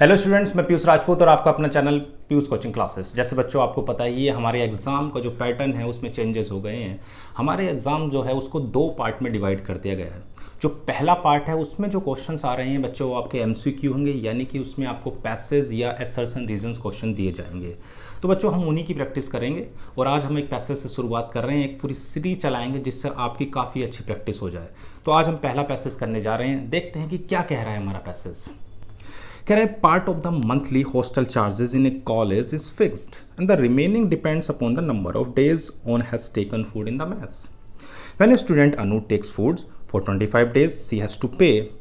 Hello students मैं पीयूष राजपूत और आपका अपना चैनल पीयूष कोचिंग क्लासेस जैसे बच्चों आपको पता ही है हमारे एग्ज़ाम का जो पैटर्न है उसमें चेंजेस हो गए हैं हमारे एग्ज़ाम जो है उसको दो पार्ट में डिवाइड कर दिया गया है जो पहला पार्ट है उसमें जो क्वेश्चंस आ रहे हैं बच्चों वो आपके एम होंगे यानी कि उसमें आपको पैसेज या एसर्सन रीजन्स क्वेश्चन दिए जाएंगे तो बच्चों हम उन्हीं की प्रैक्टिस करेंगे और आज हम एक पैसेज से शुरुआत कर रहे हैं एक पूरी सीरीज चलाएंगे जिससे आपकी काफ़ी अच्छी प्रैक्टिस हो जाए तो आज हम पहला पैसेज करने जा रहे हैं देखते हैं कि क्या कह रहा है हमारा passage Correct part of the monthly hostel charges in a college is fixed and the remaining depends upon the number of days one has taken food in the mess. When a student Anu takes foods for 25 days, she has to pay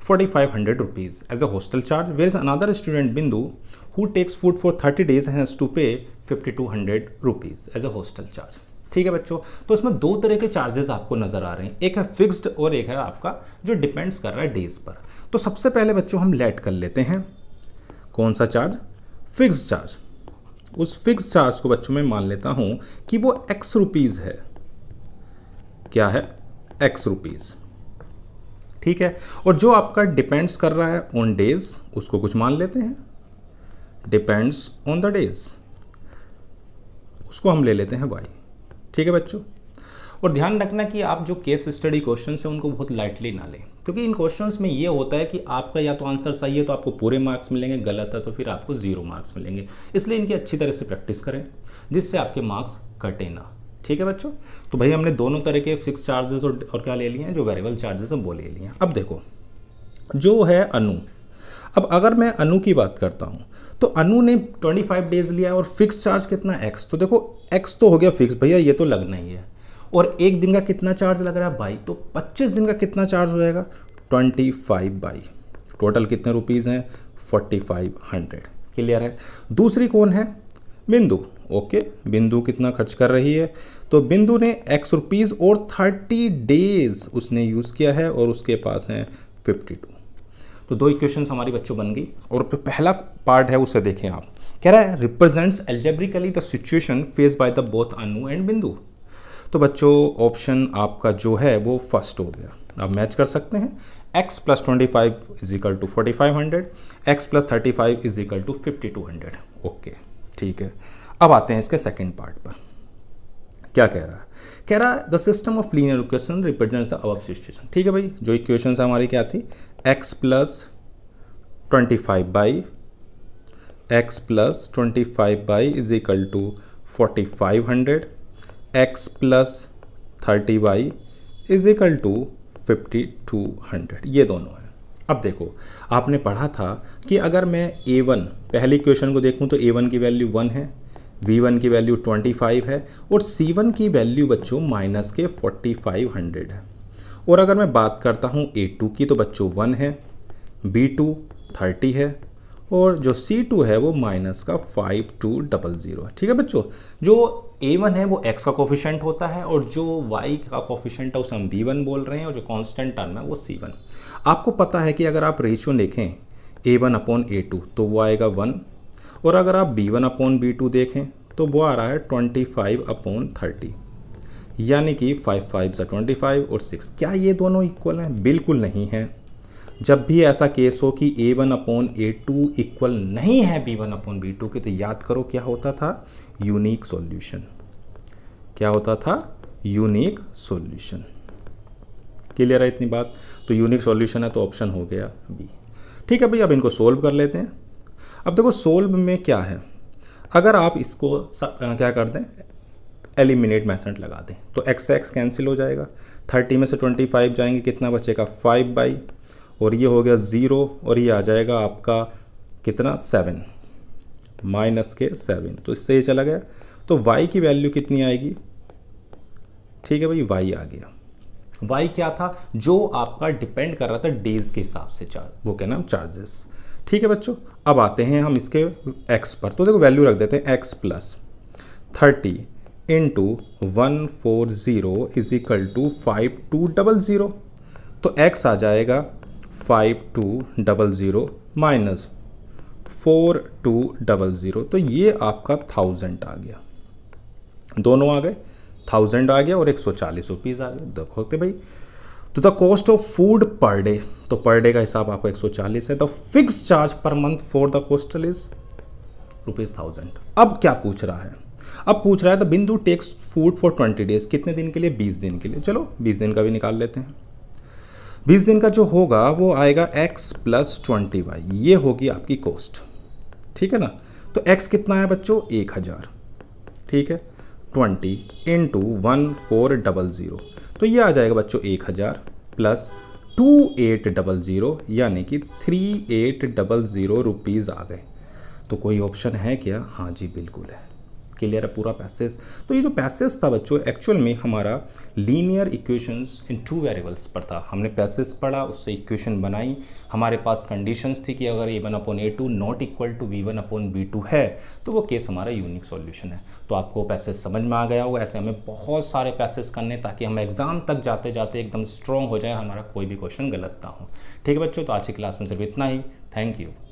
4500 rupees as a hostel charge whereas another student Bindu who takes food for 30 days has to pay 5200 rupees as a hostel charge. ठीक है बच्चों तो इसमें दो तरह के charges आपको नज़र आ रहे हैं एक है फिक्स्ड और एक है आपका जो डिपेंड्स कर रहा है डेज पर तो सबसे पहले बच्चों हम लेट कर लेते हैं कौन सा चार्ज फिक्स चार्ज उस फिक्स चार्ज को बच्चों में मान लेता हूं कि वो एक्स रुपीज़ है क्या है एक्स रुपीज़ ठीक है और जो आपका डिपेंड्स कर रहा है ऑन डेज उसको कुछ मान लेते हैं डिपेंड्स ऑन द डेज उसको हम ले लेते हैं वाई ठीक है बच्चों और ध्यान रखना कि आप जो केस स्टडी क्वेश्चन हैं उनको बहुत लाइटली ना लें क्योंकि इन क्वेश्चन में ये होता है कि आपका या तो आंसर सही है तो आपको पूरे मार्क्स मिलेंगे गलत है तो फिर आपको जीरो मार्क्स मिलेंगे इसलिए इनकी अच्छी तरह से प्रैक्टिस करें जिससे आपके मार्क्स कटे ना ठीक है बच्चों तो भाई हमने दोनों तरह के फिक्स चार्जेस और, और क्या ले लिए हैं जो वेरिएबल चार्जेस हैं वो ले लिए अब देखो जो है अनु अब अगर मैं अनु की बात करता हूँ तो अनु ने 25 डेज लिया और फिक्स चार्ज कितना एक्स तो देखो एक्स तो हो गया फिक्स भैया ये तो लगना ही है और एक दिन का कितना चार्ज लग रहा है बाई तो 25 दिन का कितना चार्ज हो जाएगा 25 बाई टोटल कितने रुपीज़ हैं 4500 क्लियर है दूसरी कौन है बिंदु ओके बिंदु कितना खर्च कर रही है तो बिंदु ने एक्स रुपीज़ और थर्टी डेज उसने यूज़ किया है और उसके पास हैं टू तो दो इक्वेशन हमारी बच्चों बन गई और पहला पार्ट है उसे देखें आप कह रहा है represents algebraically the situation face by the both Anu and Bindu तो बच्चों ऑप्शन आपका जो है वो फर्स्ट हो गया आप मैच कर सकते हैं x plus twenty five is equal to forty five hundred x plus thirty five is equal to fifty two hundred okay ठीक है अब आते हैं इसके सेकेंड पार्ट पर क्या कह रहा है कह रहा है the system of linear equation represents the अब सिचुएशन ठीक है भाई जो इक्वेशन हमारी क्या थी x plus twenty five y x plus twenty five y is equal to forty five hundred x plus thirty y is equal to fifty two hundred ये दोनों हैं अब देखो आपने पढ़ा था कि अगर मैं ए वन पहली क्वेश्चन को देखूं तो ए वन की वैल्यू वन है V1 की वैल्यू 25 है और C1 की वैल्यू बच्चों माइनस के 4500 है और अगर मैं बात करता हूँ A2 की तो बच्चों वन है B2 30 है और जो C2 है वो माइनस का फाइव टू डबल ज़ीरो है ठीक है बच्चों जो A1 है वो x का कोफिशेंट होता है और जो y का कोफिशेंट है उसे हम B1 बोल रहे हैं और जो कांस्टेंट टर्म है वो C1 आपको पता है कि अगर आप रेशियो देखें A1 वन अपॉन ए तो वो आएगा वन और अगर आप b one upon b two देखें तो वो आ रहा है ट्वेंटी फाइव अपॉन थर्टी यानी कि फाइव फाइव सा ट्वेंटी फाइव और सिक्स क्या ये दोनों इक्वल हैं बिल्कुल नहीं हैं जब भी ऐसा केस हो कि a one upon a two equal नहीं है b one upon b two की तो याद करो क्या होता था यूनिक सॉल्यूशन क्या होता था यूनिक सॉल्यूशन क्लियर है इतनी बात तो यूनिक सॉल्यूशन है तो ऑप्शन हो गया बी ठीक है भाई अब इनको सोल्व कर लेते हैं अब देखो सोल्व में क्या है अगर आप इसको आ, क्या कर दें एलिमिनेट मैथड लगा दें तो एक्स एक्स कैंसिल हो जाएगा थर्टी में से ट्वेंटी फाइव जाएंगे कितना बचेगा फाइव बाई और ये हो गया ज़ीरो और ये आ जाएगा आपका कितना सेवन माइनस के सेवन तो इससे ये चला गया तो वाई की वैल्यू कितनी आएगी ठीक है भाई वाई आ गया वाई क्या था जो आपका डिपेंड कर रहा था डेज के हिसाब से चार्ज वो क्या नाम चार्जेस ठीक है बच्चों अब आते हैं हम इसके एक्स पर तो देखो वैल्यू रख देते हैं x plus thirty into one four zero is equal to five two double zero तो एक्स आ जाएगा five two double zero minus four two double zero तो ये आपका थाउजेंड आ गया दोनों आ गए थाउजेंड आ गया और एक सौ चालीस रुपीज़ आ गए देखो भाई तो the cost of food per day तो पर डे का हिसाब आपको 140 है तो fix charge per month for the coastal is rupees thousand अब क्या पूछ रहा है अब पूछ रहा है द तो Bindu takes food for twenty days कितने दिन के लिए बीस दिन के लिए चलो बीस दिन का भी निकाल लेते हैं बीस दिन का जो होगा वो आएगा एक्स प्लस ट्वेंटी वाई ये होगी आपकी कॉस्ट ठीक है ना तो एक्स कितना है बच्चों एक हज़ार ठीक है twenty into one four double zero तो ये आ जाएगा बच्चों एक हज़ार plus two eight double zero यानी कि three eight double zero rupees आ गए तो कोई ऑप्शन है क्या हाँ जी बिल्कुल है क्लियर है पूरा पैसेज तो ये जो पैसेज था बच्चों एक्चुअल में हमारा linear equations in two variables पर था हमने पैसेज पढ़ा उससे इक्वेशन बनाई हमारे पास कंडीशंस थी कि अगर a one upon a two not equal to b one upon b two है तो वो केस हमारा यूनिक सॉल्यूशन है तो आपको पैसेज समझ में आ गया होगा ऐसे हमें बहुत सारे पैसेज करने ताकि हम एग्जाम तक जाते जाते एकदम स्ट्रॉन्ग हो जाए हमारा कोई भी क्वेश्चन गलत ना हो ठीक है बच्चों तो आज की क्लास में सिर्फ इतना ही थैंक यू